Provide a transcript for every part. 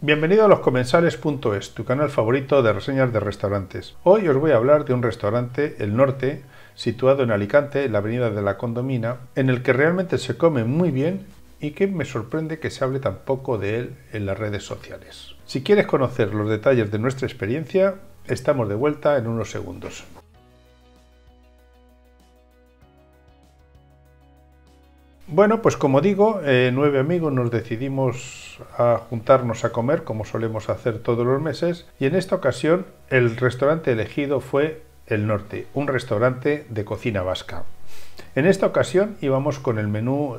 Bienvenido a los comensales.es, tu canal favorito de reseñas de restaurantes. Hoy os voy a hablar de un restaurante, El Norte, situado en Alicante, en la avenida de la Condomina, en el que realmente se come muy bien y que me sorprende que se hable tan poco de él en las redes sociales. Si quieres conocer los detalles de nuestra experiencia, estamos de vuelta en unos segundos. Bueno, pues como digo, eh, nueve amigos nos decidimos a juntarnos a comer, como solemos hacer todos los meses, y en esta ocasión el restaurante elegido fue El Norte, un restaurante de cocina vasca. En esta ocasión íbamos con el menú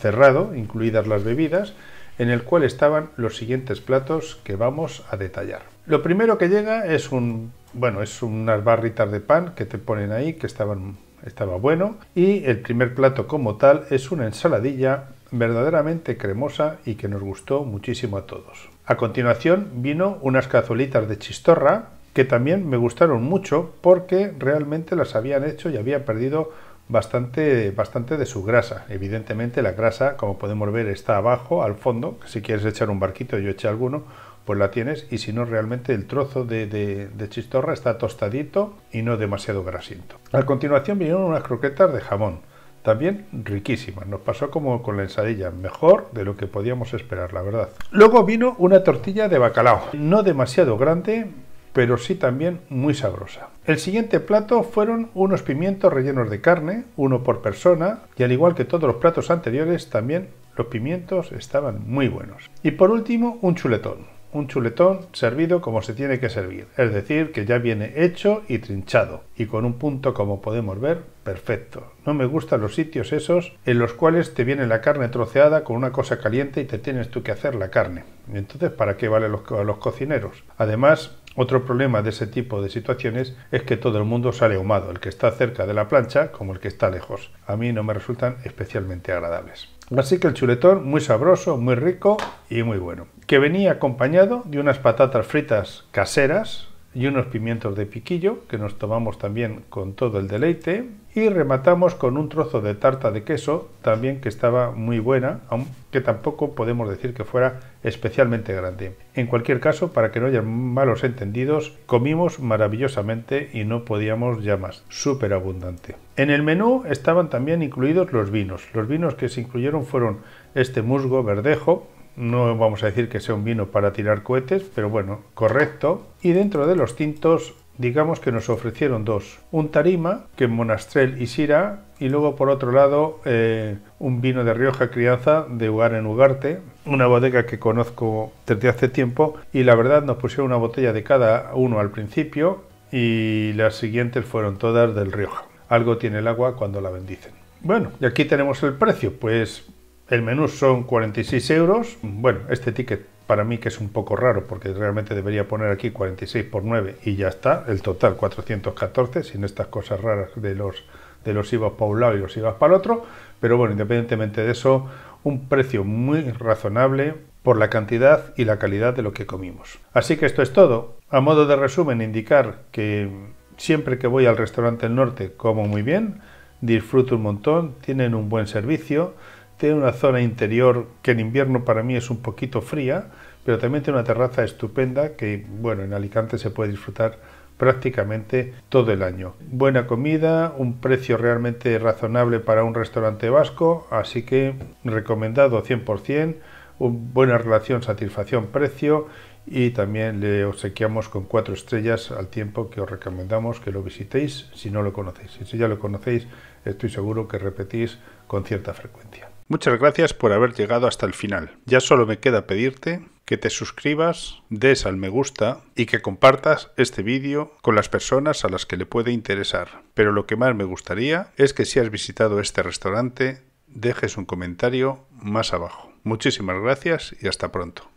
cerrado, incluidas las bebidas, en el cual estaban los siguientes platos que vamos a detallar. Lo primero que llega es un, bueno, es unas barritas de pan que te ponen ahí, que estaban estaba bueno. Y el primer plato como tal es una ensaladilla verdaderamente cremosa y que nos gustó muchísimo a todos. A continuación vino unas cazuelitas de chistorra que también me gustaron mucho porque realmente las habían hecho y había perdido bastante, bastante de su grasa. Evidentemente la grasa, como podemos ver, está abajo, al fondo. Si quieres echar un barquito, yo eché alguno pues la tienes y si no realmente el trozo de, de, chistorra está tostadito y no demasiado grasiento. A continuación vinieron unas croquetas de jamón, también riquísimas, nos pasó como con la ensadilla, mejor de lo que podíamos esperar, la verdad. Luego vino una tortilla de bacalao, no demasiado grande, pero sí también muy sabrosa. El siguiente plato fueron unos pimientos rellenos de carne, uno por persona, y al igual que todos los platos anteriores, también los pimientos estaban muy buenos. Y por último, un chuletón, un chuletón servido como se tiene que servir, es decir, que ya viene hecho y trinchado, y con un punto como podemos ver, perfecto. No me gustan los sitios esos en los cuales te viene la carne troceada con una cosa caliente y te tienes tú que hacer la carne. Entonces, ¿para qué vale los, los cocineros? Además, otro problema de ese tipo de situaciones es que todo el mundo sale ahumado, el que está cerca de la plancha como el que está lejos. A mí no me resultan especialmente agradables. Así que el chuletón muy sabroso, muy rico y muy bueno. Que venía acompañado de unas patatas fritas caseras, y unos pimientos de piquillo que nos tomamos también con todo el deleite y rematamos con un trozo de tarta de queso también que estaba muy buena, aunque tampoco podemos decir que fuera especialmente grande. En cualquier caso, para que no haya malos entendidos, comimos maravillosamente y no podíamos ya más, súper abundante. En el menú estaban también incluidos los vinos. Los vinos que se incluyeron fueron este musgo verdejo, no vamos a decir que sea un vino para tirar cohetes, pero bueno, correcto. Y dentro de los tintos, digamos que nos ofrecieron dos. Un tarima, que en Monastrel y Sira, y luego por otro lado eh, un vino de Rioja Crianza de Ugar en Ugarte, una bodega que conozco desde hace tiempo, y la verdad nos pusieron una botella de cada uno al principio y las siguientes fueron todas del Rioja. Algo tiene el agua cuando la bendicen. Bueno, y aquí tenemos el precio, pues el menú son 46 euros. Bueno, este ticket para mí que es un poco raro porque realmente debería poner aquí 46 por 9 y ya está, el total 414, sin estas cosas raras de los, de los IVAs para un lado y los IVAs para el otro, pero bueno, independientemente de eso, un precio muy razonable por la cantidad y la calidad de lo que comimos. Así que esto es todo. A modo de resumen, indicar que siempre que voy al restaurante del norte como muy bien, disfruto un montón, tienen un buen servicio, tiene una zona interior que en invierno para mí es un poquito fría, pero también tiene una terraza estupenda que, bueno, en Alicante se puede disfrutar prácticamente todo el año. Buena comida, un precio realmente razonable para un restaurante vasco, así que recomendado 100%, buena relación satisfacción-precio y también le obsequiamos con cuatro estrellas al tiempo que os recomendamos que lo visitéis si no lo conocéis. Si ya lo conocéis, estoy seguro que repetís con cierta frecuencia. Muchas gracias por haber llegado hasta el final. Ya solo me queda pedirte que te suscribas, des al me gusta y que compartas este vídeo con las personas a las que le puede interesar. Pero lo que más me gustaría es que si has visitado este restaurante, dejes un comentario más abajo. Muchísimas gracias y hasta pronto.